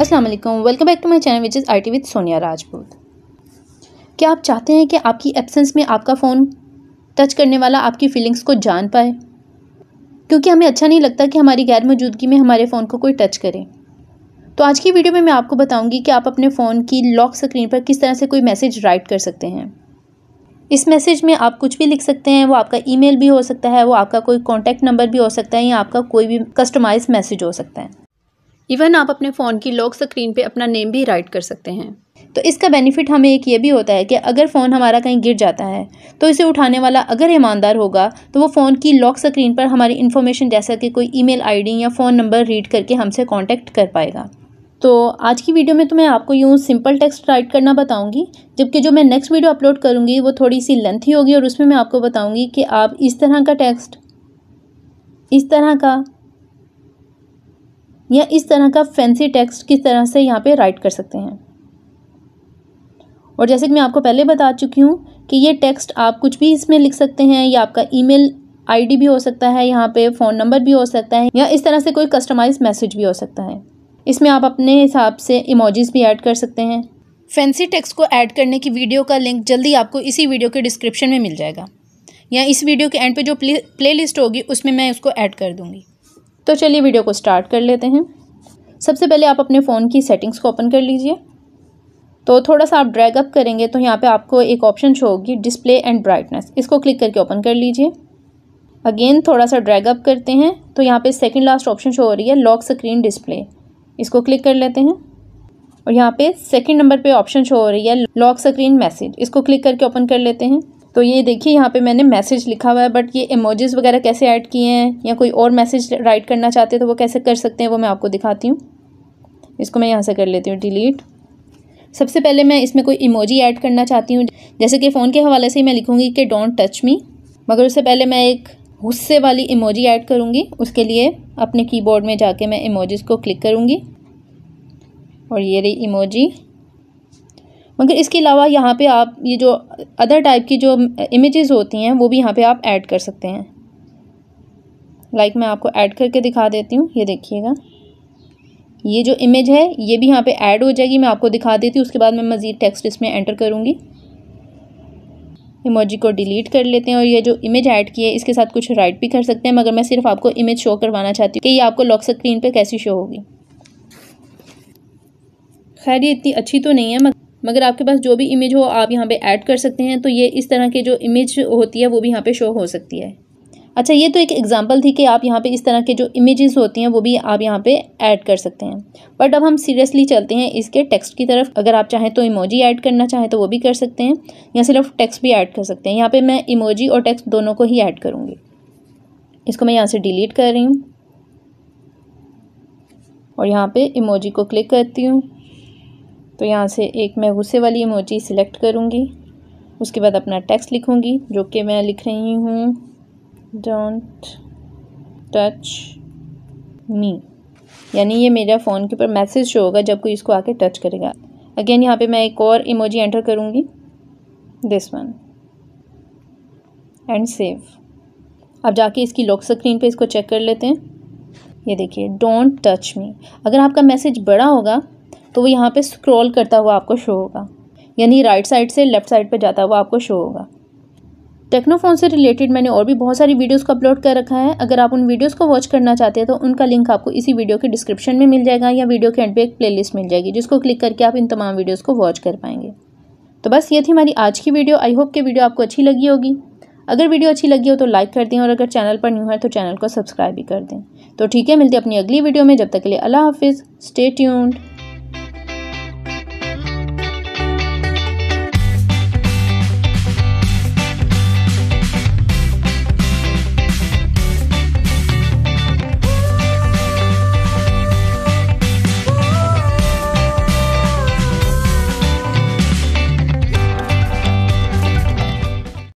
अस्सलाम वालेकुम welcome back to my channel which is IT with Sonia Rajput क्या आप चाहते हैं कि आपकी एब्सेंस में आपका फ़ोन टच करने वाला आपकी फीलिंग्स को जान पाए क्योंकि हमें अच्छा नहीं लगता कि हमारी गैर मौजूदगी में हमारे फ़ोन को कोई टच करे तो आज की वीडियो में मैं आपको बताऊँगी कि आप अपने फ़ोन की लॉक स्क्रीन पर किस तरह से कोई मैसेज राइट कर सकते हैं इस मैसेज में आप कुछ भी लिख सकते हैं वो आपका ईमेल भी हो सकता है वो आपका कोई कॉन्टैक्ट नंबर भी हो सकता है या आपका कोई भी कस्टमाइज मैसेज हो सकता है इवन आप अपने फ़ोन की लॉक स्क्रीन पे अपना नेम भी राइट कर सकते हैं तो इसका बेनिफिट हमें एक ये भी होता है कि अगर फ़ोन हमारा कहीं गिर जाता है तो इसे उठाने वाला अगर ईमानदार होगा तो वो फ़ोन की लॉक स्क्रीन पर हमारी इन्फॉर्मेशन जैसा कि कोई ईमेल आईडी या फ़ोन नंबर रीड करके हमसे कांटेक्ट कर पाएगा तो आज की वीडियो में तो मैं आपको यूँ सिंपल टेक्स्ट राइट करना बताऊँगी जबकि जो मैं नेक्स्ट वीडियो अपलोड करूँगी वो थोड़ी सी लेंथी होगी और उसमें मैं आपको बताऊँगी कि आप इस तरह का टेक्स्ट इस तरह का या इस तरह का फैंसी टेक्स्ट किस तरह से यहाँ पे राइट कर सकते हैं और जैसे कि मैं आपको पहले बता चुकी हूँ कि ये टेक्स्ट आप कुछ भी इसमें लिख सकते हैं या आपका ईमेल आईडी भी हो सकता है यहाँ पे फ़ोन नंबर भी हो सकता है या इस तरह से कोई कस्टमाइज मैसेज भी हो सकता है इसमें आप अपने हिसाब से इमोजीज भी ऐड कर सकते हैं फैंसी टेक्स्ट को ऐड करने की वीडियो का लिंक जल्दी आपको इसी वीडियो के डिस्क्रिप्शन में मिल जाएगा या इस वीडियो के एंड पे जो प्ले लिस्ट होगी उसमें मैं उसको ऐड कर दूँगी तो चलिए वीडियो को स्टार्ट कर लेते हैं सबसे पहले आप अपने फ़ोन की सेटिंग्स को ओपन कर लीजिए तो थोड़ा सा आप ड्रैग अप करेंगे तो यहाँ पे आपको एक ऑप्शन शो होगी डिस्प्ले एंड ब्राइटनेस इसको क्लिक करके ओपन कर लीजिए अगेन थोड़ा सा ड्रैग अप करते हैं तो यहाँ पे सेकंड लास्ट ऑप्शन शो हो रही है लॉक स्क्रीन डिस्प्ले इसको क्लिक कर लेते हैं और यहाँ पे सेकंड नंबर पे ऑप्शन शो हो रही है लॉक स्क्रीन मैसेज इसको क्लिक करके ओपन कर लेते हैं तो ये देखिए यहाँ पे मैंने मैसेज लिखा हुआ है बट ये इमोजेस वगैरह कैसे ऐड किए हैं या कोई और मैसेज राइट करना चाहते हैं तो वो कैसे कर सकते हैं वो मैं आपको दिखाती हूँ इसको मैं यहाँ से कर लेती हूँ डिलीट सबसे पहले मैं इसमें कोई इमोजी ऐड करना चाहती हूँ जैसे कि फ़ोन के हवाले से ही मैं लिखूँगी कि डोंट टच मी मगर उससे पहले मैं एक गुस्से वाली इमोजी ऐड करूँगी उसके लिए अपने कीबोर्ड में जाके मैं इमोजीज़ को क्लिक करूँगी और ये रही इमोजी मगर इसके अलावा यहाँ पे आप ये जो अदर टाइप की जो इमेजेस होती हैं वो भी यहाँ पे आप ऐड कर सकते हैं लाइक like मैं आपको ऐड करके दिखा देती हूँ ये देखिएगा ये जो इमेज है ये भी यहाँ पे ऐड हो जाएगी मैं आपको दिखा देती हूँ उसके बाद मैं मज़ीद टेक्स्ट इसमें एंटर करूँगी इमोजी को डिलीट कर लेते हैं और ये जो इमेज ऐड की है इसके साथ कुछ राइट भी कर सकते हैं मगर मैं सिर्फ आपको इमेज शो करवाना चाहती हूँ कि ये आपको लॉक स्क्रीन पर कैसी शो होगी खैर ये इतनी अच्छी तो नहीं है मगर मगर आपके पास जो भी इमेज हो आप यहाँ पे ऐड कर सकते हैं तो ये इस तरह की जो इमेज होती है वो भी यहाँ पे शो हो सकती है अच्छा ये तो एक एग्जांपल थी कि आप यहाँ पे इस तरह के जो इमेजेस होती हैं वो भी आप यहाँ पे ऐड कर सकते हैं बट अब हम सीरियसली चलते हैं इसके टेक्स्ट की तरफ अगर आप चाहें तो इमोजी ऐड करना चाहें तो वो भी कर सकते हैं या सिर्फ टेक्स्ट भी ऐड कर सकते हैं यहाँ पे मैं इमोजी और टेक्स्ट दोनों को ही ऐड करूँगी इसको मैं यहाँ से डिलीट कर रही हूँ और यहाँ पर इमोजी को क्लिक करती हूँ तो यहाँ से एक मैं गुस्से वाली इमोजी सिलेक्ट करूँगी उसके बाद अपना टेक्स्ट लिखूँगी जो कि मैं लिख रही हूँ डोंट टच मी यानी ये मेरा फ़ोन के ऊपर मैसेज शो होगा जब कोई इसको आके टच करेगा अगेन यहाँ पे मैं एक और इमोजी एंटर करूँगी दिस वन एंड सेव अब जाके इसकी लॉक स्क्रीन पे इसको चेक कर लेते हैं ये देखिए डोंट टच मी अगर आपका मैसेज बड़ा होगा तो वो यहाँ पे स्क्रॉल करता हुआ आपको शो होगा यानी राइट साइड से लेफ़्ट साइड पर जाता हुआ आपको शो होगा टेक्नोफोन से रिलेटेड मैंने और भी बहुत सारी वीडियोस को अपलोड कर रखा है अगर आप उन वीडियोस को वॉच करना चाहते हैं तो उनका लिंक आपको इसी वीडियो के डिस्क्रिप्शन में मिल जाएगा या वीडियो के एंड पे एक प्लेलिस्ट मिल जाएगी जिसको क्लिक करके आप इन तमाम वीडियोस को वॉच कर पाएंगे तो बस ये थी हमारी आज की वीडियो आई होप के वीडियो आपको अच्छी लगी होगी अगर वीडियो अच्छी लगी हो तो लाइक कर दें और अगर चैनल पर न्यू है तो चैनल को सब्सक्राइब भी कर दें तो ठीक है मिलते अपनी अगली वीडियो में जब तक के लिए अला हाफिज़ स्टे ट्यून्ड